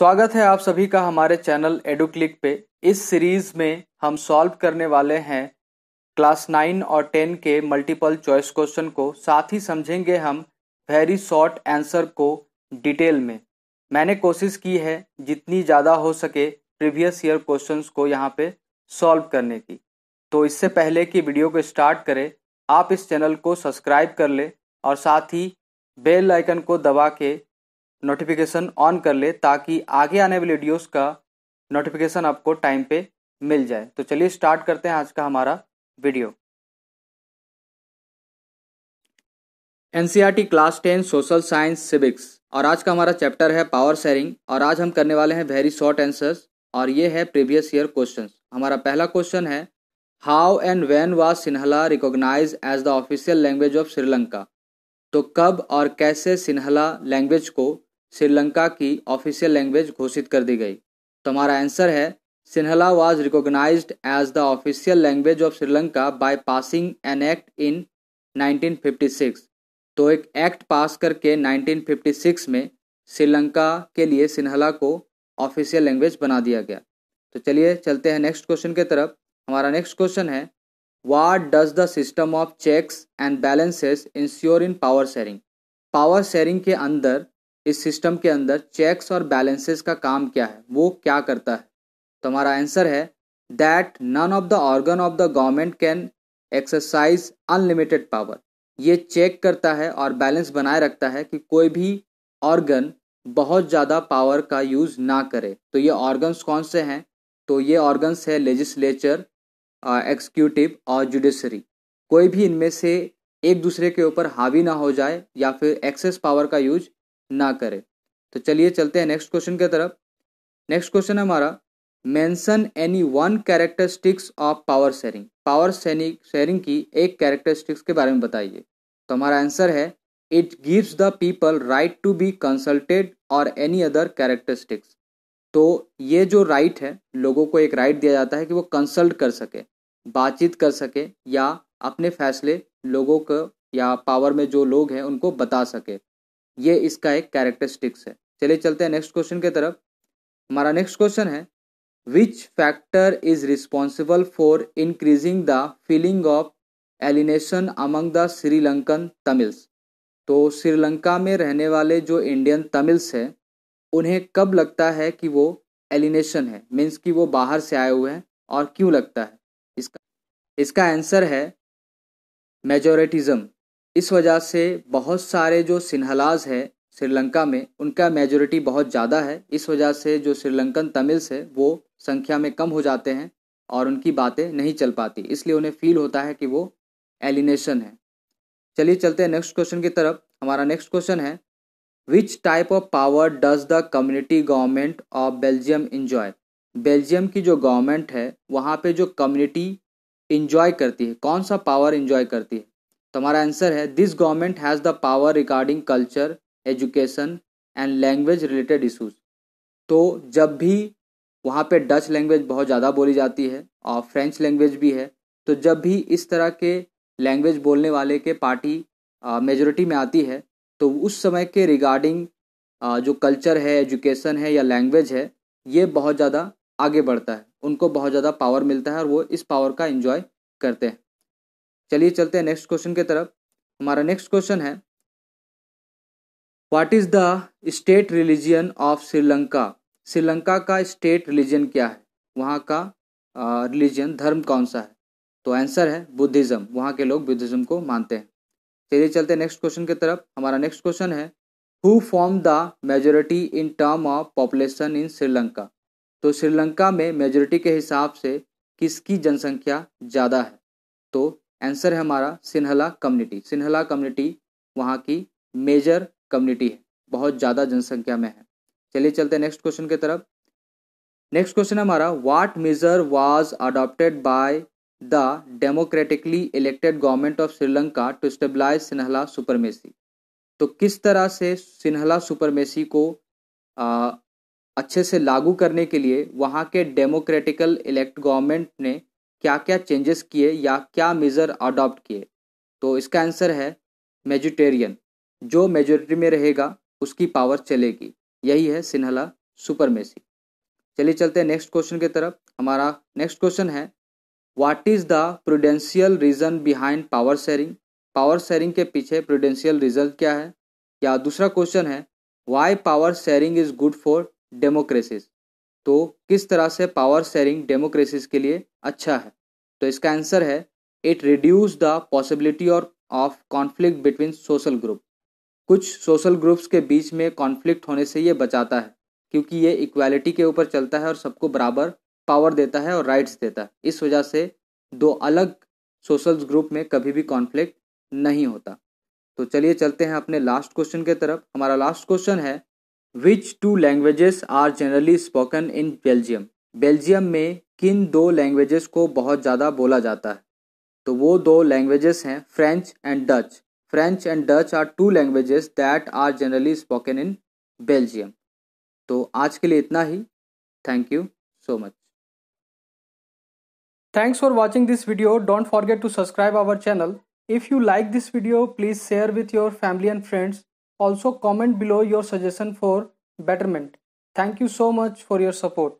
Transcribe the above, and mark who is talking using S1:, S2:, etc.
S1: स्वागत है आप सभी का हमारे चैनल एडुक्लिक पे इस सीरीज में हम सॉल्व करने वाले हैं क्लास नाइन और टेन के मल्टीपल चॉइस क्वेश्चन को साथ ही समझेंगे हम वेरी शॉर्ट आंसर को डिटेल में मैंने कोशिश की है जितनी ज़्यादा हो सके प्रीवियस ईयर क्वेश्चंस को यहाँ पे सॉल्व करने की तो इससे पहले कि वीडियो को स्टार्ट करें आप इस चैनल को सब्सक्राइब कर लें और साथ ही बेल आइकन को दबा के नोटिफिकेशन ऑन कर ले ताकि आगे आने वाले वीडियोस का नोटिफिकेशन आपको टाइम पे मिल जाए तो चलिए स्टार्ट करते हैं आज का हमारा video NCERT class ten social science civics और आज का हमारा चैप्टर है पावर शेयरिंग और आज हम करने वाले हैं वेरी शॉर्ट आंसर्स और ये है प्रीवियस ईयर क्वेश्चन हमारा पहला क्वेश्चन है how and when was Sinhala recognise as the official language of Sri Lanka तो कब और कैसे सिन्हला लैंग्वेज को श्रीलंका की ऑफिशियल लैंग्वेज घोषित कर दी गई तो हमारा आंसर है Sinhala was recognise as the official language of Sri Lanka by passing an act in 1956 तो एक एक्ट पास करके 1956 में श्रीलंका के लिए सिन्हला को ऑफिशियल लैंग्वेज बना दिया गया तो चलिए चलते हैं नेक्स्ट क्वेश्चन के तरफ हमारा नेक्स्ट क्वेश्चन है what does the system of checks and balances ensure in power sharing power sharing के अंदर इस सिस्टम के अंदर चेक्स और बैलेंसेस का काम क्या है वो क्या करता है तो हमारा आंसर है that none of the organ of the government can exercise unlimited power ये चेक करता है और बैलेंस बनाए रखता है कि कोई भी ऑर्गन बहुत ज़्यादा पावर का यूज़ ना करे तो ये ऑर्गन्स कौन से हैं तो ये ऑर्गन्स है लेजिस्लेचर एक्सिक्यूटिव uh, और जुडिशरी कोई भी इनमें से एक दूसरे के ऊपर हावी ना हो जाए या फिर एक्सेस पावर का यूज ना करे तो चलिए चलते हैं नेक्स्ट क्वेश्चन की तरफ नेक्स्ट क्वेश्चन हमारा mention any one characteristics of power sharing power sharing की एक कैरेक्टरिस्टिक्स के बारे में बताइए तो हमारा आंसर है it gives the people right to be consulted और एनी अदर कैरेक्टरिस्टिक्स तो ये जो राइट right है लोगों को एक राइट right दिया जाता है कि वो कंसल्ट कर सके बातचीत कर सके या अपने फैसले लोगों को या पावर में जो लोग हैं उनको बता सके ये इसका एक कैरेक्टरिस्टिक्स है चलिए चलते हैं नेक्स्ट क्वेश्चन की तरफ हमारा नेक्स्ट क्वेश्चन है which factor is responsible for increasing the feeling of alienation among the Sri Lankan Tamils तो श्रीलंका में रहने वाले जो इंडियन तमिल्स हैं उन्हें कब लगता है कि वो एलिनेशन है मीन्स कि वो बाहर से आए हुए हैं और क्यों लगता है इसका इसका आंसर है मेजोरिटिज़म इस वजह से बहुत सारे जो सिन्हलाज है श्रीलंका में उनका मेजोरिटी बहुत ज़्यादा है इस वजह से जो श्रीलंकन तमिल्स है वो संख्या में कम हो जाते हैं और उनकी बातें नहीं चल पाती इसलिए उन्हें फील होता है कि वो एलिनेशन है चलिए चलते हैं नेक्स्ट क्वेश्चन की तरफ हमारा नेक्स्ट क्वेश्चन है which type of power does the community government of Belgium enjoy Belgium की जो गवर्नमेंट है वहाँ पे जो कम्युनिटी इंजॉय करती है कौन सा पावर इंजॉय करती है तो हमारा आंसर है this government has the power regarding culture education and language related issues तो जब भी वहाँ पे डच लैंग्वेज बहुत ज़्यादा बोली जाती है और फ्रेंच लैंग्वेज भी है तो जब भी इस तरह के लैंग्वेज बोलने वाले के पार्टी मेजोरिटी में आती है तो उस समय के रिगार्डिंग जो कल्चर है एजुकेशन है या लैंग्वेज है ये बहुत ज़्यादा आगे बढ़ता है उनको बहुत ज़्यादा पावर मिलता है और वो इस पावर का इन्जॉय करते हैं चलिए चलते हैं नेक्स्ट क्वेश्चन की तरफ हमारा नेक्स्ट क्वेश्चन है what is the state religion of Sri Lanka Sri Lanka का स्टेट रिलीजन क्या है वहाँ का रिलीजन धर्म कौन सा है तो आंसर है बुद्धिज्म वहाँ के लोग बुद्धिज्म को मानते हैं चलिए चलते हैं नेक्स्ट क्वेश्चन की तरफ हमारा नेक्स्ट क्वेश्चन है who form the majority in term of population in Sri Lanka तो श्रीलंका में मेजोरिटी के हिसाब से किसकी जनसंख्या ज़्यादा है तो आंसर है हमारा सिन्हला कम्युनिटी सिन्हला कम्युनिटी वहाँ की मेजर कम्युनिटी है बहुत ज़्यादा जनसंख्या में है चलिए चलते हैं नेक्स्ट क्वेश्चन की तरफ नेक्स्ट क्वेश्चन हमारा what measure was adopted by the democratically elected government of Sri Lanka to stabilise Sinhala supremacy तो किस तरह से सिन्हला सुपरमेसी को आ, अच्छे से लागू करने के लिए वहाँ के डेमोक्रेटिकल इलेक्ट गवर्नमेंट ने क्या क्या चेंजेस किए या क्या मेज़र अडॉप्ट किए तो इसका आंसर है मेजिटेरियन जो मेजोरिटी में रहेगा उसकी पावर चलेगी यही है सिन्हला सुपरमेसी चलिए चलते हैं नेक्स्ट क्वेश्चन की तरफ हमारा नेक्स्ट क्वेश्चन है what is the prudential reason behind power sharing power sharing के पीछे प्रोडेंशियल रीज़न क्या है या दूसरा क्वेश्चन है why power sharing is good for democracies तो किस तरह से पावर शेयरिंग डेमोक्रेसीज के लिए अच्छा है तो इसका आंसर है इट रिड्यूस द पॉसिबिलिटी और of conflict between social group कुछ सोशल ग्रुप्स के बीच में कॉन्फ्लिक्ट होने से ये बचाता है क्योंकि ये इक्वालिटी के ऊपर चलता है और सबको बराबर पावर देता है और राइट्स देता है इस वजह से दो अलग सोशल ग्रुप में कभी भी कॉन्फ्लिक्ट नहीं होता तो चलिए चलते हैं अपने लास्ट क्वेश्चन के तरफ हमारा लास्ट क्वेश्चन है which two languages are generally spoken in Belgium Belgium में किन दो लैंग्वेजेस को बहुत ज़्यादा बोला जाता है तो वो दो लैंग्वेजेस हैं French and Dutch French and Dutch are two languages that are generally spoken in Belgium तो आज के लिए इतना ही thank you so much thanks for watching this video don't forget to subscribe our channel if you like this video please share with your family and friends Also comment below your suggestion for betterment. Thank you so much for your support.